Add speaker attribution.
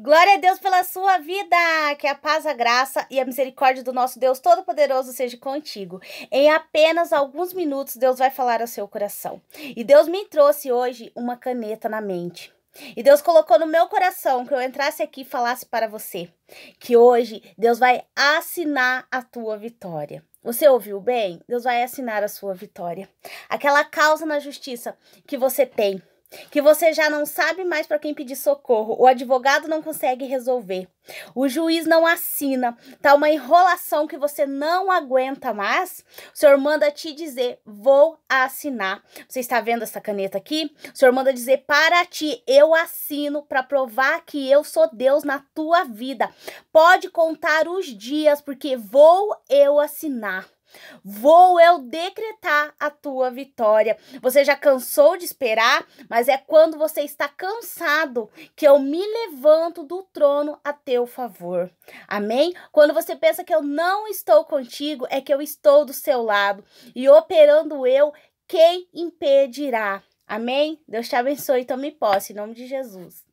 Speaker 1: Glória a Deus pela sua vida, que a paz, a graça e a misericórdia do nosso Deus Todo-Poderoso seja contigo. Em apenas alguns minutos, Deus vai falar ao seu coração. E Deus me trouxe hoje uma caneta na mente. E Deus colocou no meu coração que eu entrasse aqui e falasse para você que hoje Deus vai assinar a tua vitória. Você ouviu bem? Deus vai assinar a sua vitória. Aquela causa na justiça que você tem que você já não sabe mais para quem pedir socorro, o advogado não consegue resolver, o juiz não assina, tá uma enrolação que você não aguenta mais, o senhor manda te dizer: vou assinar. Você está vendo essa caneta aqui? O senhor manda dizer para ti: eu assino para provar que eu sou Deus na tua vida. Pode contar os dias, porque vou eu assinar. Vou eu decretar a tua vitória. Você já cansou de esperar, mas é quando você está cansado que eu me levanto do trono a teu favor. Amém? Quando você pensa que eu não estou contigo, é que eu estou do seu lado e operando eu, quem impedirá? Amém? Deus te abençoe, tome posse em nome de Jesus.